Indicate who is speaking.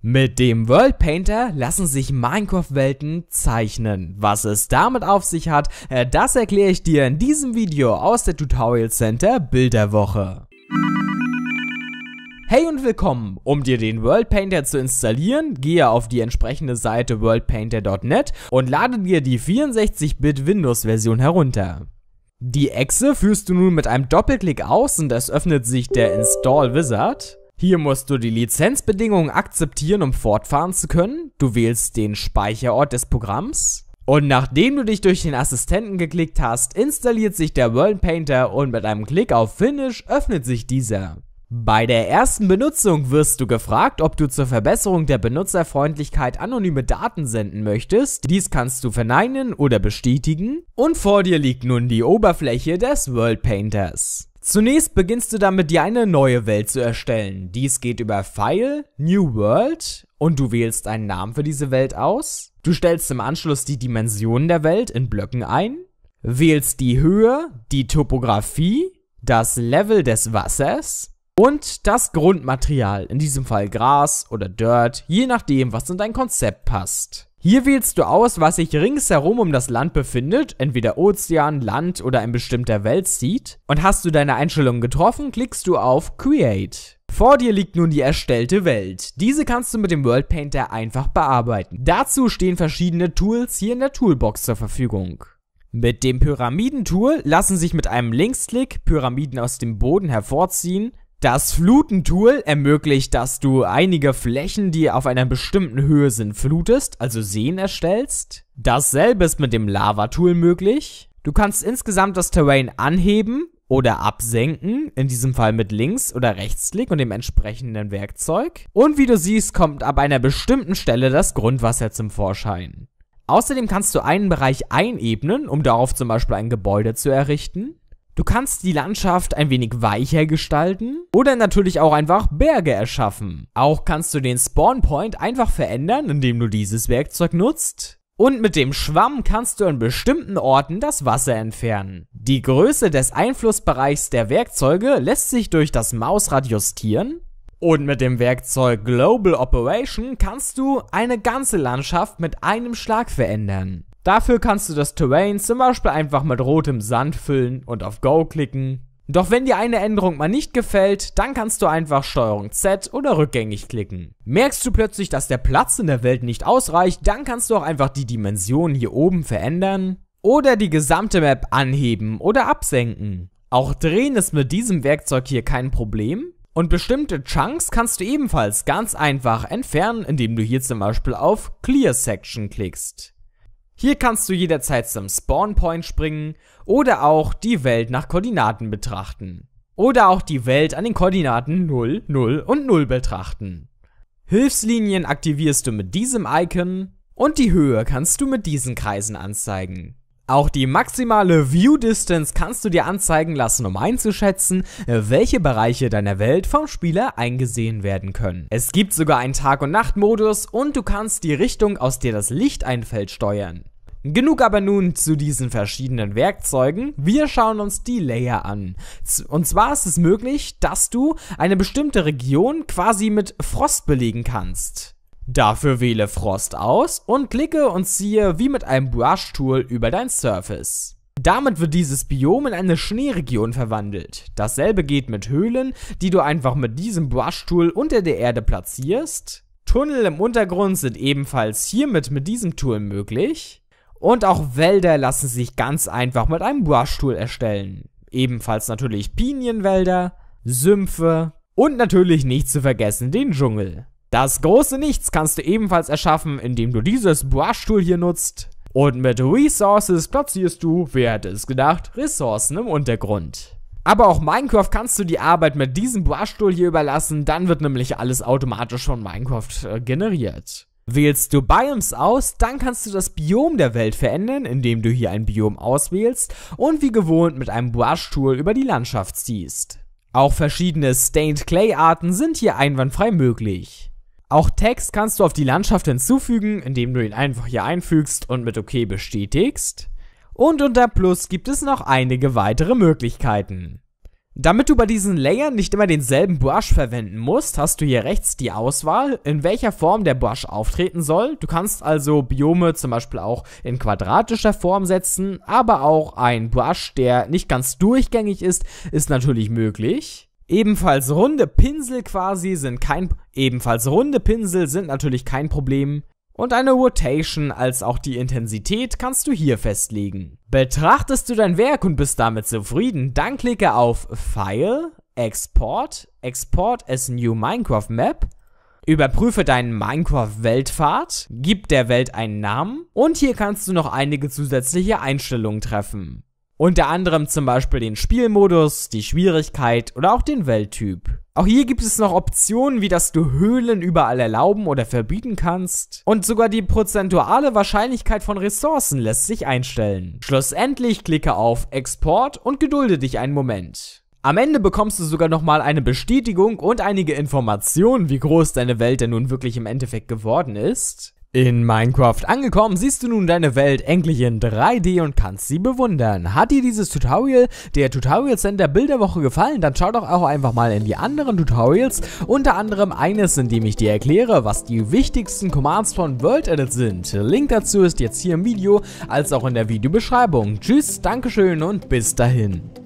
Speaker 1: Mit dem World Painter lassen sich Minecraft-Welten zeichnen. Was es damit auf sich hat, äh, das erkläre ich dir in diesem Video aus der Tutorial Center Bilderwoche. Hey und willkommen! Um dir den World Painter zu installieren, gehe auf die entsprechende Seite worldpainter.net und lade dir die 64-Bit Windows-Version herunter. Die Echse führst du nun mit einem Doppelklick aus und es öffnet sich der Install Wizard. Hier musst du die Lizenzbedingungen akzeptieren, um fortfahren zu können. Du wählst den Speicherort des Programms. Und nachdem du dich durch den Assistenten geklickt hast, installiert sich der World Painter und mit einem Klick auf Finish öffnet sich dieser. Bei der ersten Benutzung wirst du gefragt, ob du zur Verbesserung der Benutzerfreundlichkeit anonyme Daten senden möchtest. Dies kannst du verneinen oder bestätigen. Und vor dir liegt nun die Oberfläche des World Painters. Zunächst beginnst du damit, dir eine neue Welt zu erstellen. Dies geht über File, New World und du wählst einen Namen für diese Welt aus. Du stellst im Anschluss die Dimensionen der Welt in Blöcken ein, wählst die Höhe, die Topographie, das Level des Wassers und das Grundmaterial, in diesem Fall Gras oder Dirt, je nachdem, was in dein Konzept passt. Hier wählst du aus, was sich ringsherum um das Land befindet, entweder Ozean, Land oder ein bestimmter Weltseed. Und hast du deine Einstellungen getroffen, klickst du auf Create. Vor dir liegt nun die erstellte Welt. Diese kannst du mit dem World Painter einfach bearbeiten. Dazu stehen verschiedene Tools hier in der Toolbox zur Verfügung. Mit dem Pyramidentool lassen sich mit einem Linksklick Pyramiden aus dem Boden hervorziehen, das Flutentool ermöglicht, dass du einige Flächen, die auf einer bestimmten Höhe sind, flutest, also Seen erstellst. Dasselbe ist mit dem Lava-Tool möglich. Du kannst insgesamt das Terrain anheben oder absenken, in diesem Fall mit links oder rechtsklick und dem entsprechenden Werkzeug. Und wie du siehst, kommt ab einer bestimmten Stelle das Grundwasser zum Vorschein. Außerdem kannst du einen Bereich einebnen, um darauf zum Beispiel ein Gebäude zu errichten. Du kannst die Landschaft ein wenig weicher gestalten oder natürlich auch einfach Berge erschaffen. Auch kannst du den Spawn Point einfach verändern, indem du dieses Werkzeug nutzt. Und mit dem Schwamm kannst du an bestimmten Orten das Wasser entfernen. Die Größe des Einflussbereichs der Werkzeuge lässt sich durch das Mausrad justieren und mit dem Werkzeug Global Operation kannst du eine ganze Landschaft mit einem Schlag verändern. Dafür kannst du das Terrain zum Beispiel einfach mit rotem Sand füllen und auf Go klicken. Doch wenn dir eine Änderung mal nicht gefällt, dann kannst du einfach STRG Z oder rückgängig klicken. Merkst du plötzlich, dass der Platz in der Welt nicht ausreicht, dann kannst du auch einfach die Dimension hier oben verändern oder die gesamte Map anheben oder absenken. Auch drehen ist mit diesem Werkzeug hier kein Problem. Und bestimmte Chunks kannst du ebenfalls ganz einfach entfernen, indem du hier zum Beispiel auf Clear Section klickst. Hier kannst du jederzeit zum Spawn Point springen oder auch die Welt nach Koordinaten betrachten. Oder auch die Welt an den Koordinaten 0, 0 und 0 betrachten. Hilfslinien aktivierst du mit diesem Icon und die Höhe kannst du mit diesen Kreisen anzeigen. Auch die maximale View Distance kannst du dir anzeigen lassen, um einzuschätzen, äh, welche Bereiche deiner Welt vom Spieler eingesehen werden können. Es gibt sogar einen Tag- und Nachtmodus und du kannst die Richtung, aus der das Licht einfällt, steuern. Genug aber nun zu diesen verschiedenen Werkzeugen. Wir schauen uns die Layer an. Und zwar ist es möglich, dass du eine bestimmte Region quasi mit Frost belegen kannst. Dafür wähle Frost aus und klicke und ziehe wie mit einem Brush-Tool über dein Surface. Damit wird dieses Biom in eine Schneeregion verwandelt. Dasselbe geht mit Höhlen, die du einfach mit diesem Brush-Tool unter der Erde platzierst. Tunnel im Untergrund sind ebenfalls hiermit mit diesem Tool möglich. Und auch Wälder lassen sich ganz einfach mit einem Brush-Tool erstellen. Ebenfalls natürlich Pinienwälder, Sümpfe und natürlich nicht zu vergessen den Dschungel. Das große Nichts kannst du ebenfalls erschaffen, indem du dieses Brushtool hier nutzt. Und mit Resources platzierst du, wer hätte es gedacht, Ressourcen im Untergrund. Aber auch Minecraft kannst du die Arbeit mit diesem Brushtool hier überlassen, dann wird nämlich alles automatisch von Minecraft äh, generiert. Wählst du Biomes aus, dann kannst du das Biom der Welt verändern, indem du hier ein Biom auswählst und wie gewohnt mit einem Brush-Tool über die Landschaft ziehst. Auch verschiedene Stained Clay Arten sind hier einwandfrei möglich. Auch Text kannst du auf die Landschaft hinzufügen, indem du ihn einfach hier einfügst und mit OK bestätigst. Und unter Plus gibt es noch einige weitere Möglichkeiten. Damit du bei diesen Layern nicht immer denselben Brush verwenden musst, hast du hier rechts die Auswahl, in welcher Form der Brush auftreten soll. Du kannst also Biome zum Beispiel auch in quadratischer Form setzen, aber auch ein Brush, der nicht ganz durchgängig ist, ist natürlich möglich. Ebenfalls runde Pinsel quasi sind kein ebenfalls runde Pinsel sind natürlich kein Problem und eine Rotation als auch die Intensität kannst du hier festlegen. Betrachtest du dein Werk und bist damit zufrieden, dann klicke auf File, Export, Export as New Minecraft Map Überprüfe deinen Minecraft-Weltpfad, gib der Welt einen Namen und hier kannst du noch einige zusätzliche Einstellungen treffen. Unter anderem zum Beispiel den Spielmodus, die Schwierigkeit oder auch den Welttyp. Auch hier gibt es noch Optionen, wie das du Höhlen überall erlauben oder verbieten kannst. Und sogar die prozentuale Wahrscheinlichkeit von Ressourcen lässt sich einstellen. Schlussendlich klicke auf Export und gedulde dich einen Moment. Am Ende bekommst du sogar nochmal eine Bestätigung und einige Informationen, wie groß deine Welt denn nun wirklich im Endeffekt geworden ist. In Minecraft angekommen, siehst du nun deine Welt endlich in 3D und kannst sie bewundern. Hat dir dieses Tutorial der Tutorials in der Bilderwoche gefallen, dann schau doch auch einfach mal in die anderen Tutorials, unter anderem eines, in dem ich dir erkläre, was die wichtigsten Commands von World Edit sind. Link dazu ist jetzt hier im Video, als auch in der Videobeschreibung. Tschüss, Dankeschön und bis dahin.